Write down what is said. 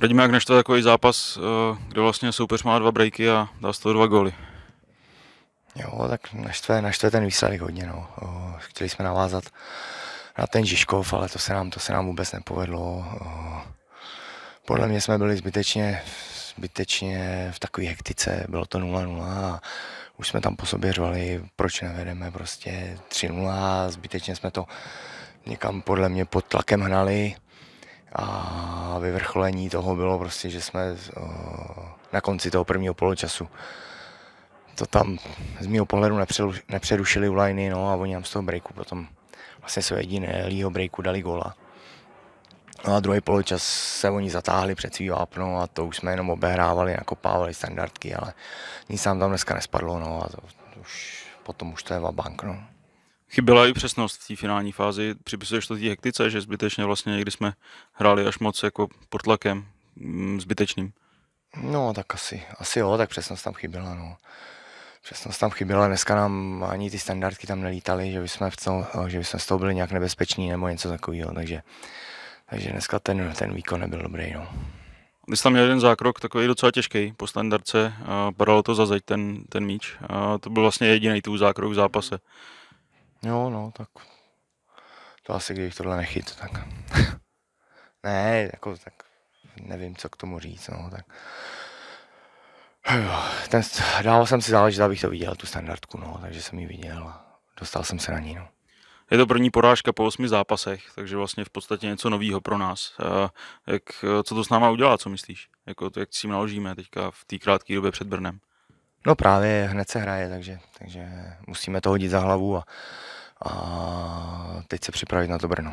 Radíme, jak naštve takový zápas, eh, kde vlastně soupeř má dva breaky a dá z toho dva góly. Jo, tak naštve, naštve ten výsledek hodně. No. Chtěli jsme navázat na ten Žižkov, ale to se nám, to se nám vůbec nepovedlo. Podle mě jsme byli zbytečně, zbytečně v takové hektice, bylo to 0-0 a už jsme tam po sobě řvali, proč nevedeme prostě 3-0 a zbytečně jsme to někam podle mě pod tlakem hnali. A vyvrcholení toho bylo prostě, že jsme eh, na konci toho prvního poločasu to tam z mého pohledu nepřerušili u liney, no a oni nám z toho breaku potom vlastně své jediné lího breaku dali gola. No a druhý poločas se oni zatáhli před svý vápno a to už jsme jenom obehrávali, jako pávali standardky, ale nic nám tam dneska nespadlo, no a to, to už, potom už to je vabank, no. Chyběla i přesnost v té finální fázi. Připisuješ to té hektice, že zbytečně vlastně někdy jsme hráli až moc jako pod tlakem mm, zbytečným. No, tak asi, asi jo, tak přesnost tam chyběla, no. Přesnost tam chyběla, dneska nám ani ty standardky tam nelítaly, že bychom, v tom, eh, že bychom z toho byli nějak nebezpeční nebo něco takového, takže, takže dneska ten, ten výkon nebyl dobrý, no. Vy jste tam měl jeden zákrok, takový docela těžký, po standardce, padalo to za zeď ten, ten míč. A to byl vlastně jediný tu zákrok v zápase. Jo, no, tak to asi, když tohle nechyt, tak ne, jako tak nevím, co k tomu říct, no, tak ten, dával jsem si záležit, abych to viděl, tu standardku, no, takže jsem ji viděl a dostal jsem se na ní, no. Je to první porážka po osmi zápasech, takže vlastně v podstatě něco nového pro nás. Eh, jak, co to s náma udělá, co myslíš? Jako to, jak si tím naložíme teďka v té krátké době před Brnem? No právě hned se hraje, takže, takže musíme to hodit za hlavu a, a teď se připravit na to Brno.